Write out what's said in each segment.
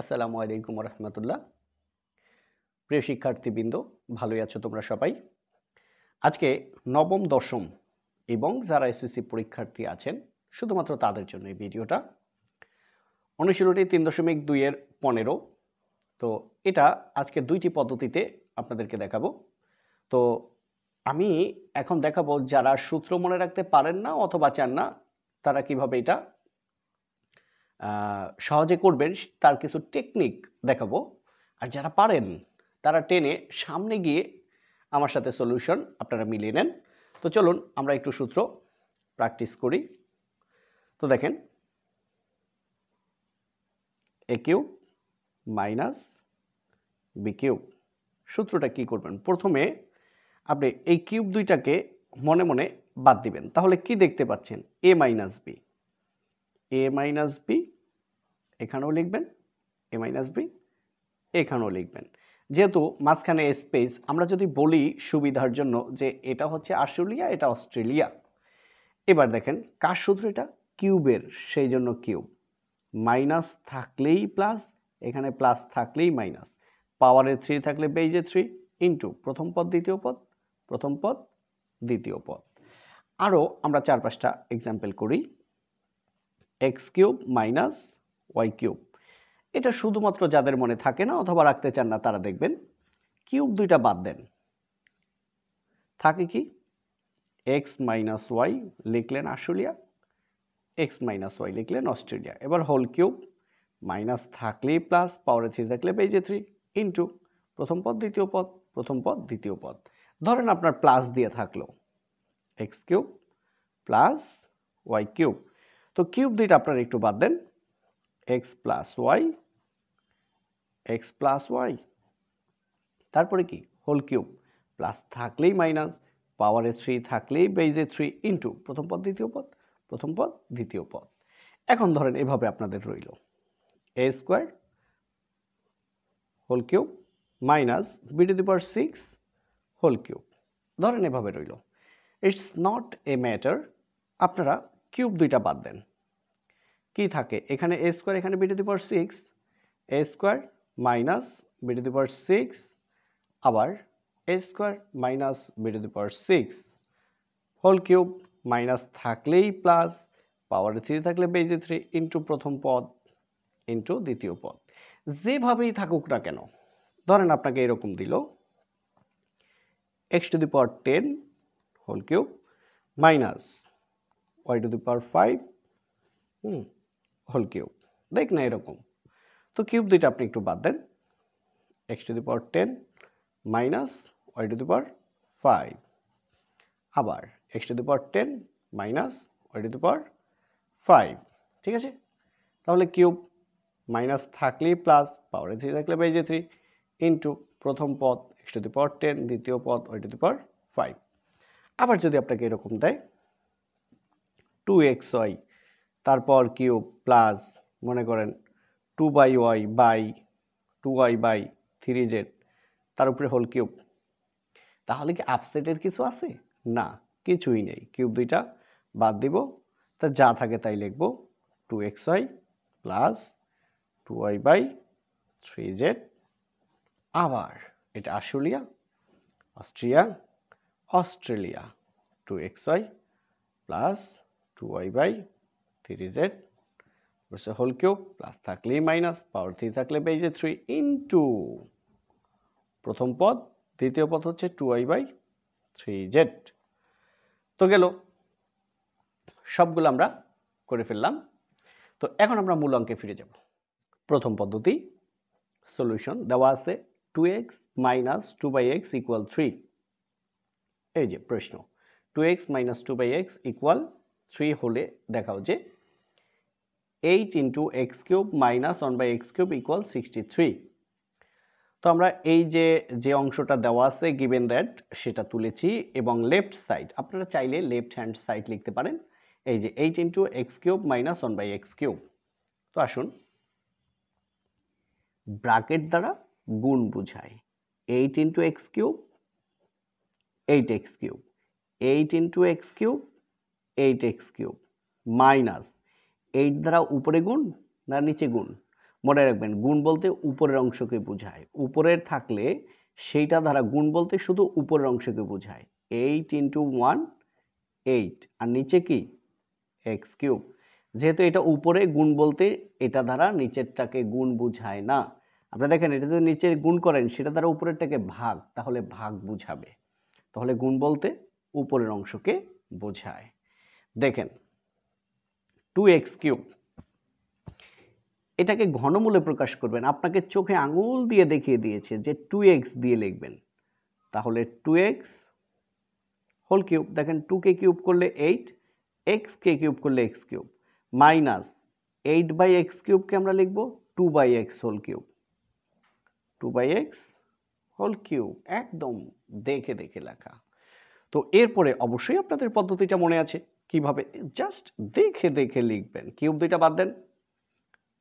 আসসালামু আলাইকুম রহমতুল্লাহ প্রিয় শিক্ষার্থীবৃন্দ ভালোই আছো তোমরা সবাই আজকে নবম দশম এবং যারা এসএসসি পরীক্ষার্থী আছেন শুধুমাত্র তাদের জন্য এই ভিডিওটা অনুশীলনটি তিন দশমিক দুইয়ের পনেরো তো এটা আজকে দুইটি পদ্ধতিতে আপনাদেরকে দেখাবো তো আমি এখন দেখাবো যারা সূত্র মনে রাখতে পারেন না অথবা চান না তারা কিভাবে এটা সহজে করবেন তার কিছু টেকনিক দেখাবো আর যারা পারেন তারা টেনে সামনে গিয়ে আমার সাথে সলিউশন আপনারা মিলিয়ে নেন তো চলুন আমরা একটু সূত্র প্র্যাকটিস করি তো দেখেন A cube minus B cube সূত্রটা কি করবেন প্রথমে আপনি এই কিউব দুইটাকে মনে মনে বাদ দিবেন তাহলে কি দেখতে পাচ্ছেন A minus B A minus B এখানেও লিখবেন এ মাইনাস বি এখানেও লিখবেন যেহেতু মাঝখানে স্পেস আমরা যদি বলি সুবিধার জন্য যে এটা হচ্ছে আশুলিয়া এটা অস্ট্রেলিয়া এবার দেখেন কার সূত্র এটা কিউবের সেই জন্য কিউব মাইনাস থাকলেই প্লাস এখানে প্লাস থাকলেই মাইনাস পাওয়ারের থ্রি থাকলে বেজে থ্রি ইন্টু প্রথম পদ দ্বিতীয় পদ প্রথম পদ দ্বিতীয় পদ আরও আমরা চার পাঁচটা এক্সাম্পল করি X cube minus Y cube এটা শুধুমাত্র যাদের মনে থাকে না অথবা রাখতে চান না তারা দেখবেন কিউব দুইটা বাদ দেন থাকে কি এক্স মাইনাস ওয়াই লিখলেন আশুলিয়া এক্স মাইনাস ওয়াই লিখলেন অস্ট্রেলিয়া এবার হোল কিউব মাইনাস থাকলেই প্লাস পাওয়ারে থ্রি থাকলে পেজে থ্রি ইন্টু প্রথম পদ দ্বিতীয় পদ প্রথম পদ দ্বিতীয় পদ ধরেন আপনার প্লাস দিয়ে থাকলো X cube plus Y cube তো কিউব দুইটা আপনারা একটু বাদ দেন X plus Y X plus Y তারপরে কি হোল কিউব প্লাস থাকলেই মাইনাস পাওয়ারে থ্রি থাকলেই বেজে থ্রি ইন্টু প্রথম পদ দ্বিতীয় পদ প্রথম পদ দ্বিতীয় পদ এখন ধরেন এভাবে আপনাদের রইল A square whole cube minus B to the power six whole cube ধরেন এভাবে রইল ইটস নট এ ম্যাটার আপনারা কিউব দুইটা বাদ দেন কি থাকে এখানে এ স্কোয়ার এখানে B the power six A square minus B the power the six আবার A square minus B the power six whole cube minus থাকলেই প্লাস পাওয়ার থ্রি থাকলে বেজে থ্রি ইন্টু প্রথম পদ ইন্টু দ্বিতীয় পদ যেভাবেই থাকুক না কেন ধরেন আপনাকে এরকম দিল X to the power ten whole cube minus Y to the power five hmm whole cube দেখ না এরকম তো কিউব দুইটা আপনি একটু বাদ দেন X to the power ten minus Y to the power five আবার X to the power ten minus Y to the power five ঠিক আছে তাহলে কিউব মাইনাস থাকলেই প্লাস পাওয়ারে থ্রি থাকলে বাই 3 থ্রি ইন্টু প্রথম পদ x to the power ten দ্বিতীয় পদ Y to the power five আবার যদি আপনাকে এরকম দেয় টু এক্স ওয়াই তারপর কিউব প্লাস মনে করেন two by Y by two Y by three Z তার উপরে হোল কিউব তাহলে কি আপসেটের কিছু আছে না কিছুই নেই কিউব দুইটা বাদ দিব তা যা থাকে তাই লিখব two X Y plus two Y by three Z আবার এটা আশুলিয়া অস্ট্রিয়া অস্ট্রেলিয়া two X Y plus two Y by three Z বসে হোল কিউব প্লাস থাকলেই মাইনাস পাওয়ার থ্রি থাকলে পেয়ে যে থ্রি ইন্টু প্রথম পদ দ্বিতীয় পদ হচ্ছে two Y by three Z তো গেল সবগুলো আমরা করে ফেললাম তো এখন আমরা মূল অঙ্কে ফিরে যাব প্রথম পদ্ধতি সলিউশন দেওয়া আছে two x minus two by x equal three এই যে প্রশ্ন two x minus two by x equal three হলে দেখাও যে eight into x cube minus one by x cube equal sixty three তো আমরা এই যে যে অংশটা দেওয়া আছে গিভেন দ্যাট সেটা তুলেছি এবং লেফট সাইড আপনারা চাইলে লেফট হ্যান্ড সাইড লিখতে পারেন এই যে eight into x cube minus one by x cube তো আসুন ব্রাকেট দ্বারা গুণ বুঝায় eight into x cube eight x cube eight into x cube eight x cube minus eight দ্বারা উপরে গুণ না নিচে গুণ মনে রাখবেন গুণ বলতে উপরের অংশকে বোঝায় উপরের থাকলে সেইটা দ্বারা গুণ বলতে শুধু উপরের অংশকে বোঝায় এইট ইন্টু ওয়ান এইট আর নিচে কি এক্স কিউব যেহেতু এটা উপরে গুণ বলতে এটা দ্বারা নিচেরটাকে গুণ বোঝায় না আপনি দেখেন এটা যদি নিচের গুণ করেন সেটা দ্বারা উপরেরটাকে ভাগ তাহলে ভাগ বুঝাবে তাহলে গুণ বলতে উপরের অংশকে বোঝায় দেখেন টু এক্স কিউব এটাকে ঘনমূলে প্রকাশ করবেন আপনাকে চোখে আঙুল দিয়ে দেখিয়ে দিয়েছে যে টু এক্স দিয়ে লিখবেন তাহলে টু এক্স হোল কিউব দেখেন টু কে কিউব করলে এইট এক্স কে কিউব করলে x cube minus eight by x কিউবকে আমরা লিখব two by x whole cube two by x whole cube একদম দেখে দেখে লেখা তো এরপরে অবশ্যই আপনাদের পদ্ধতিটা মনে আছে কিভাবে জাস্ট দেখে দেখে লিখবেন কিউব দুইটা বাদ দেন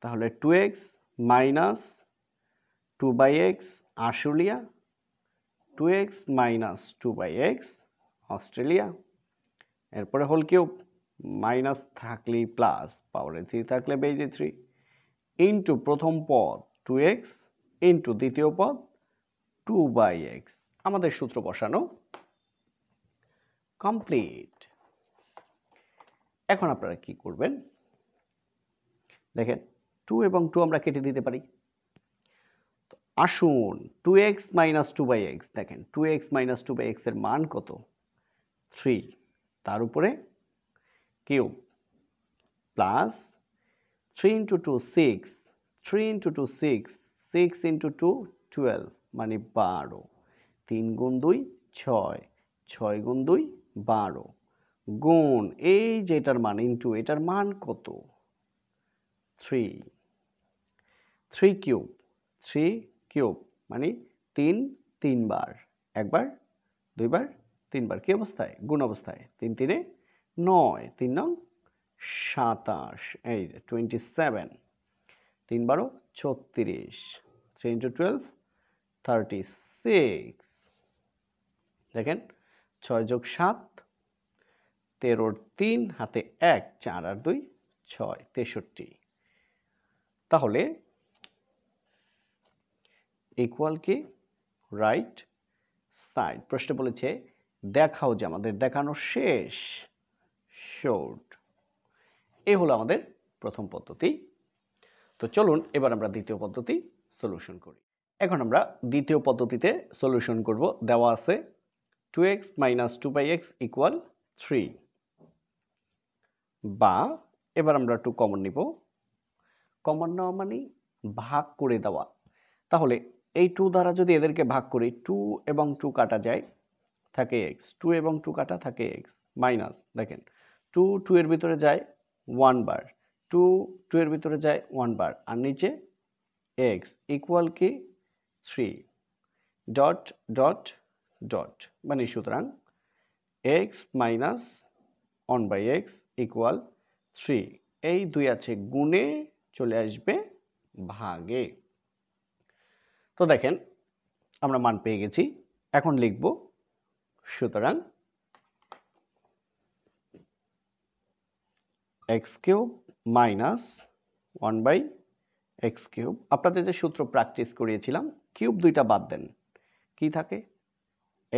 তাহলে two x minus two by x Ashulia two x minus two by x Australia এরপরে হোল কিউব মাইনাস থাকলেই প্লাস পাওয়ারে থ্রি থাকলে বেজে থ্রি ইন্টু প্রথম পদ টু এক্স ইন্টু দ্বিতীয় পদ টু বাই এক্স আমাদের সূত্র বসানো কমপ্লিট এখন আপনারা কি করবেন দেখেন টু এবং টু আমরা কেটে দিতে পারি আসুন two x minus two by x দেখেন two x minus two by এক্সের মান কত থ্রি তার উপরে cube plus three into two six three into two six six into two twelve মানে বারো তিন গুণ দুই ছয় ছয় গুণ দুই বারো গুণ এই যে এটার মান ইন্টু এটার মান কত three three cube three cube মানে তিন তিনবার একবার দুইবার তিনবার কি অবস্থায় গুণ অবস্থায় তিন তিনে নয় তিন নং সাতাশ এই যে টোয়েন্টি সেভেন তিন বারো ছত্রিশ three into twelve thirty six দেখেন ছয় যোগ সাত তেরোর তিন হাতে এক চার আর দুই ছয় তেষট্টি তাহলে ইকুয়াল কি রাইট সাইড প্রশ্ন বলেছে দেখাও যে আমাদের দেখানো শেষ শোড এ হলো আমাদের প্রথম পদ্ধতি তো চলুন এবার আমরা দ্বিতীয় পদ্ধতি সলিউশন করি এখন আমরা দ্বিতীয় পদ্ধতিতে সলিউশন করব দেওয়া আছে two x minus two by x equal three বা এবার আমরা একটু কমন নিব কমন নেওয়া মানে ভাগ করে দেওয়া তাহলে এই টু দ্বারা যদি এদেরকে ভাগ করি টু এবং টু কাটা যায় থাকে এক্স টু এবং টু কাটা থাকে এক্স মাইনাস দেখেন টু টু এর ভিতরে যায় ওয়ান বার টু টু এর ভিতরে যায় ওয়ান বার আর নিচে এক্স ইকুয়াল কি থ্রি ডট ডট ডট মানে সুতরাং x minus one by x equal three এই দুই আছে গুণে চলে আসবে ভাগে তো দেখেন আমরা মান পেয়ে গেছি এখন লিখব সুতরাং x cube minus one by x cube আপনাদের যে সূত্র প্র্যাকটিস করিয়েছিলাম কিউব দুইটা বাদ দেন কি থাকে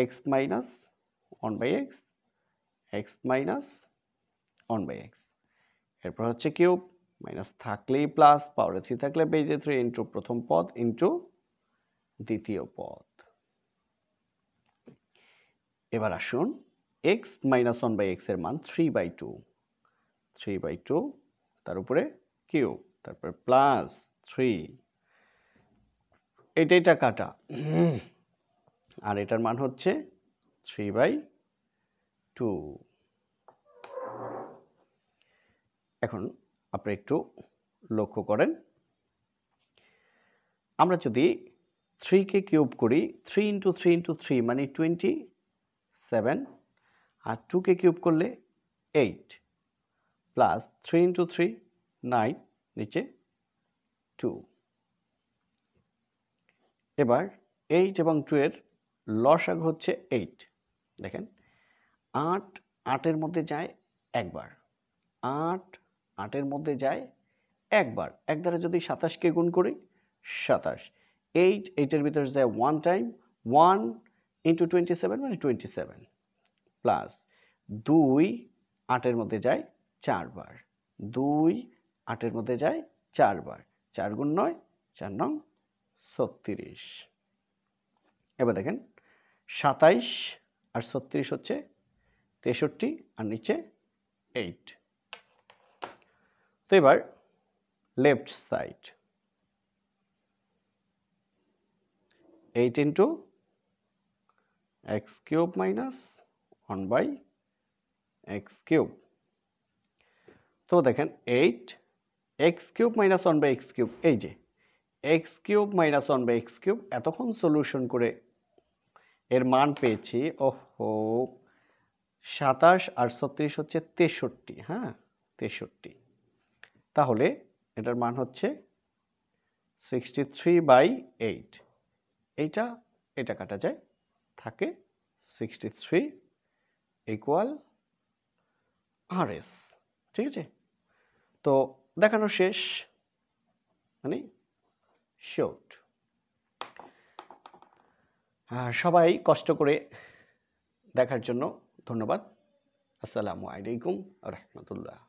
x minus one by x x minus one by x এরপর হচ্ছে কিউব মাইনাস থাকলেই প্লাস পাওয়ারে থ্রি থাকলে বেজে যে থ্রি ইন্টু প্রথম পদ ইন্টু দ্বিতীয় পদ এবার আসুন এক্স মাইনাস ওয়ান বাই এক্সের মান three by two three by two তার উপরে কিউব তারপর প্লাস থ্রি এটা এটা কাটা আর এটার মান হচ্ছে থ্রি বাই টু এখন আপনি একটু লক্ষ্য করেন আমরা যদি থ্রিকে কিউব করি three into three into three মানে টোয়েন্টি সেভেন আর টুকে কিউব করলে eight plus three into three nine নিচে টু এবার এইট এবং টু এর লসাগ হচ্ছে এইট দেখেন আট আটের মধ্যে যায় একবার আট আটের মধ্যে যায় একবার এক দ্বারা যদি সাতাশকে গুণ করি সাতাশ এইট এইটের ভিতরে যায় one time one into twenty seven মানে টোয়েন্টি সেভেন প্লাস দুই আটের মধ্যে যায় চারবার দুই আটের মধ্যে যায় চারবার চার গুণ নয় চার নং ছত্রিশ এবার দেখেন সাতাইশ আর ছত্রিশ হচ্ছে তেষট্টি আর নিচে এইট তো এবার left side eight into x cube minus one by x cube তো দেখেন eight x cube minus one by x cube এই যে x cube minus one by x cube এতক্ষণ সলিউশন করে এর মান পেয়েছি ওহো সাতাশ আর ছত্রিশ হচ্ছে তেষট্টি হ্যাঁ তেষট্টি তাহলে এটার মান হচ্ছে সিক্সটি থ্রি বাই এইট এইটা এটা কাটা যায় থাকে সিক্সটি থ্রি ইকুয়াল এস ঠিক আছে তো দেখানো শেষ মানে শোট সবাই কষ্ট করে দেখার জন্য ধন্যবাদ আসসালামু আলাইকুম রহমতুল্লাহ